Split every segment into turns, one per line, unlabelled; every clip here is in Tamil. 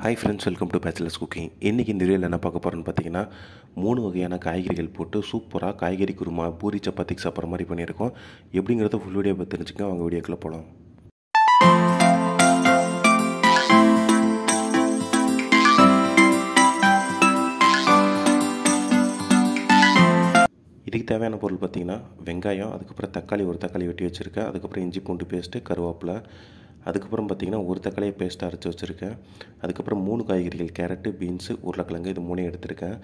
hi friends welcome to bachelors cooking இன்றைக்கி இந்த வீடியோவில் என்ன பார்க்க போகிறோன்னு பார்த்தீங்கன்னா மூணு வகையான காய்கறிகள் போட்டு சூப்பராக காய்கறி குருமா பூரி சப்பாத்திக்கு சாப்பிட்ற மாதிரி பண்ணியிருக்கோம் எப்படிங்கிறத ஃபுல் வீடியோ பார்த்து தெரிஞ்சுக்க அவங்க வீடியோக்குள்ளே போகலாம் இதுக்கு தேவையான பொருள் பார்த்திங்கன்னா வெங்காயம் அதுக்கப்புறம் தக்காளி ஒரு தக்காளி வெட்டி வச்சுருக்கேன் அதுக்கப்புறம் இஞ்சி பூண்டு பேஸ்ட்டு கருவேப்பிலை அதுக்கப்புறம் பார்த்திங்கன்னா ஒரு தக்காளியை பேஸ்ட்டாக அரைச்சி வச்சுருக்கேன் அதுக்கப்புறம் மூணு காய்கறிகள் கேரட்டு பீன்ஸு உருளைக்கிழங்கு இது மூணையும் எடுத்திருக்கேன்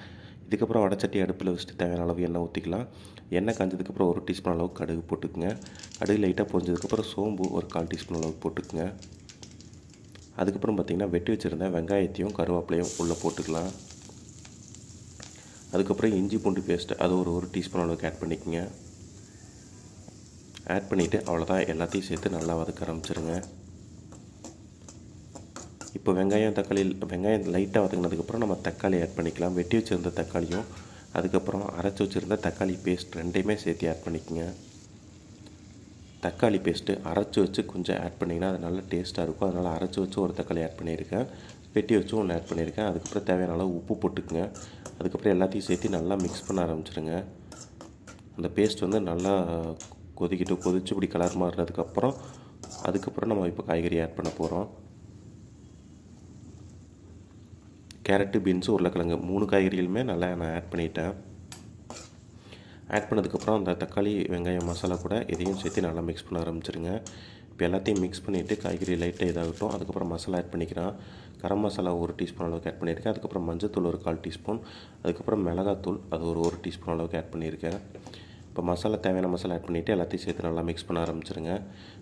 இதுக்கப்புறம் வடச்சட்டி அடுப்பில் வச்சுட்டு தேவையான அளவு எண்ணெய் ஊற்றிக்கலாம் எண்ணெய் காஞ்சதுக்கப்புறம் ஒரு டீஸ்பூன் அளவுக்கு கடுகு போட்டுக்குங்க கடுகு லைட்டாக பொஞ்சதுக்கப்புறம் சோம்பு ஒரு கால் டீஸ்பூன் அளவுக்கு போட்டுக்குங்க அதுக்கப்புறம் பார்த்திங்கன்னா வெட்டி வச்சுருந்தேன் வெங்காயத்தையும் கருவேப்பிலையும் உள்ளே போட்டுக்கலாம் அதுக்கப்புறம் இஞ்சி பூண்டு பேஸ்ட்டு அது ஒரு ஒரு டீஸ்பூன் அளவுக்கு ஆட் பண்ணிக்கோங்க ஆட் பண்ணிவிட்டு அவ்வளோதான் எல்லாத்தையும் சேர்த்து நல்லா வதக்க ஆரம்பிச்சிருங்க இப்போ வெங்காயம் தக்காளி வெங்காயம் லைட்டாக வதங்கினதுக்கப்புறம் நம்ம தக்காளி ஆட் பண்ணிக்கலாம் வெட்டி வச்சுருந்த தக்காளியும் அதுக்கப்புறம் அரைச்சி வச்சுருந்த தக்காளி பேஸ்ட் ரெண்டையுமே சேர்த்து ஆட் பண்ணிக்கோங்க தக்காளி பேஸ்ட்டு அரைச்சி வச்சு கொஞ்சம் ஆட் பண்ணிங்கன்னா அது நல்லா டேஸ்ட்டாக இருக்கும் அதனால் அரைச்சி வச்சு ஒரு தக்காளி ஆட் பண்ணியிருக்கேன் வெட்டி வச்சு ஒன்று ஆட் பண்ணியிருக்கேன் அதுக்கப்புறம் தேவையான அளவு உப்பு போட்டுக்குங்க அதுக்கப்புறம் எல்லாத்தையும் சேர்த்து நல்லா மிக்ஸ் பண்ண ஆரம்பிச்சிருங்க அந்த பேஸ்ட் வந்து நல்லா கொதிக்கிட்டு கொதிச்சு இப்படி கலர் மாறுறதுக்கப்புறம் அதுக்கப்புறம் நம்ம இப்போ காய்கறி ஆட் பண்ண போகிறோம் கேரட்டு பீன்ஸு உருளைக்கிழங்கு மூணு காய்கறிகளுமே நல்லா நான் ஆட் பண்ணிட்டேன் ஆட் பண்ணதுக்கப்புறம் அந்த தக்காளி வெங்காயம் மசாலா கூட இதையும் சேர்த்து நல்லா மிக்ஸ் பண்ண ஆரம்பிச்சிருங்க இப்போ எல்லாத்தையும் மிக்ஸ் பண்ணிவிட்டு காய்கறி லைட்டாக இதாகட்டும் அதுக்கப்புறம் மசாலா ஆட் பண்ணிக்கிறேன் கரம் மசாலா ஒரு டீஸ்பூன் அளவுக்கு ஆட் பண்ணியிருக்கேன் அதுக்கப்புறம் மஞ்சத்தூள் ஒரு கால் டீஸ்பூன் அதுக்கப்புறம் மிளகாத்தூள் அது ஒரு ஒரு டீஸ்பூன் அளவுக்கு ஆட் பண்ணியிருக்கேன் இப்போ மசாலா தேவையான மசாலா ஆட் பண்ணிவிட்டு எல்லாத்தையும் சேர்த்து நல்லா மிக்ஸ் பண்ண ஆரம்பிச்சிருங்க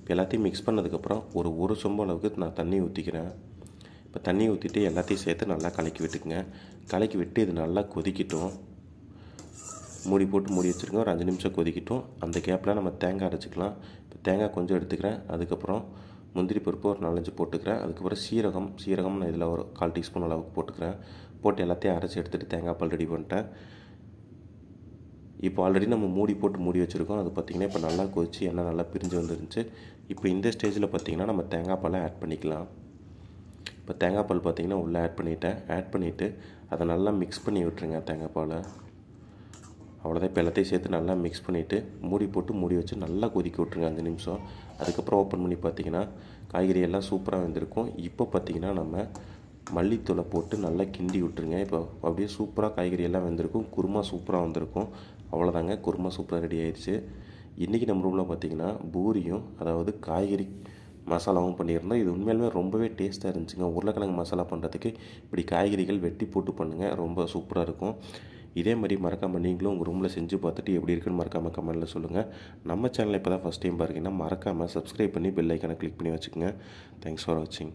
இப்போ எல்லாத்தையும் மிக்ஸ் பண்ணதுக்கப்புறம் ஒரு ஒரு சொம்பு அளவுக்கு நான் தண்ணி ஊற்றிக்கிறேன் இப்போ தண்ணி ஊற்றிட்டு எல்லாத்தையும் சேர்த்து நல்லா கலக்கி விட்டுக்குங்க கலக்கி விட்டு இது நல்லா கொதிக்கட்டும் மூடி போட்டு மூடி வச்சுருங்க ஒரு அஞ்சு நிமிஷம் கொதிக்கட்டும் அந்த கேப்பில் நம்ம தேங்காய் அரைச்சிக்கலாம் இப்போ தேங்காய் கொஞ்சம் எடுத்துக்கிறேன் அதுக்கப்புறம் முந்திரி பருப்பு ஒரு நாலஞ்சு போட்டுக்கிறேன் அதுக்கப்புறம் சீரகம் சீரகம் நான் இதில் ஒரு கால் டீஸ்பூன் அளவுக்கு போட்டுக்கிறேன் போட்டு எல்லாத்தையும் அரைச்சி எடுத்துகிட்டு தேங்காய் பால் ரெடி பண்ணிட்டேன் இப்போ ஆல்ரெடி நம்ம மூடி போட்டு மூடி வச்சுருக்கோம் அது பார்த்திங்கன்னா இப்போ நல்லா கொதிச்சு எண்ணெய் நல்லா பிரிஞ்சு வந்துருந்துச்சு இப்போ இந்த ஸ்டேஜில் பார்த்திங்கன்னா நம்ம தேங்காய் பாலை ஆட் பண்ணிக்கலாம் இப்போ தேங்காய் பால் பார்த்திங்கன்னா உள்ளே ஆட் பண்ணிவிட்டேன் ஆட் பண்ணிவிட்டு அதை நல்லா மிக்ஸ் பண்ணி விட்டுருங்க தேங்காய் பால் அவ்வளோதான் இப்போ எல்லாத்தையும் சேர்த்து நல்லா மிக்ஸ் பண்ணிவிட்டு மூடி போட்டு மூடி வச்சு நல்லா கொதிக்க விட்ருங்க அஞ்சு நிமிஷம் அதுக்கப்புறம் ஓப்பன் பண்ணி பார்த்திங்கன்னா காய்கறி எல்லாம் சூப்பராக வந்திருக்கும் இப்போ பார்த்திங்கன்னா நம்ம மல்லித்தூளை போட்டு நல்லா கிண்டி விட்டுருங்க இப்போ அப்படியே சூப்பராக காய்கறி எல்லாம் வந்திருக்கும் குருமா சூப்பராக வந்திருக்கும் அவ்வளோதாங்க குருமா சூப்பராக ரெடி ஆகிடுச்சு இன்றைக்கி நம்ம ரூமில் பார்த்திங்கன்னா பூரியும் அதாவது காய்கறி மசாலாவும் பண்ணியிருந்தோம் இது உண்மையிலுமே ரொம்பவே டேஸ்ட்டாக இருந்துச்சுங்க உருளைக்கிழங்கு மசாலா பண்ணுறதுக்கு இப்படி காய்கறிகள் வெட்டி போட்டு பண்ணுங்கள் ரொம்ப சூப்பராக இருக்கும் இதே மாதிரி மறக்காமல் நீங்களும் உங்கள் ரூமில் செஞ்சு பார்த்துட்டு எப்படி இருக்குன்னு மறக்காமல் கமெண்ட்டில் சொல்லுங்கள் நம்ம சேனலில் இப்போ தான் ஃபஸ்ட் டைம் பாருங்கன்னா மறக்காமல் சப்ஸ்கிரைப் பண்ணி பெல் ஐக்கனை கிளிக் பண்ணி வச்சுக்கோங்க தேங்க்ஸ் ஃபார் வாட்சிங்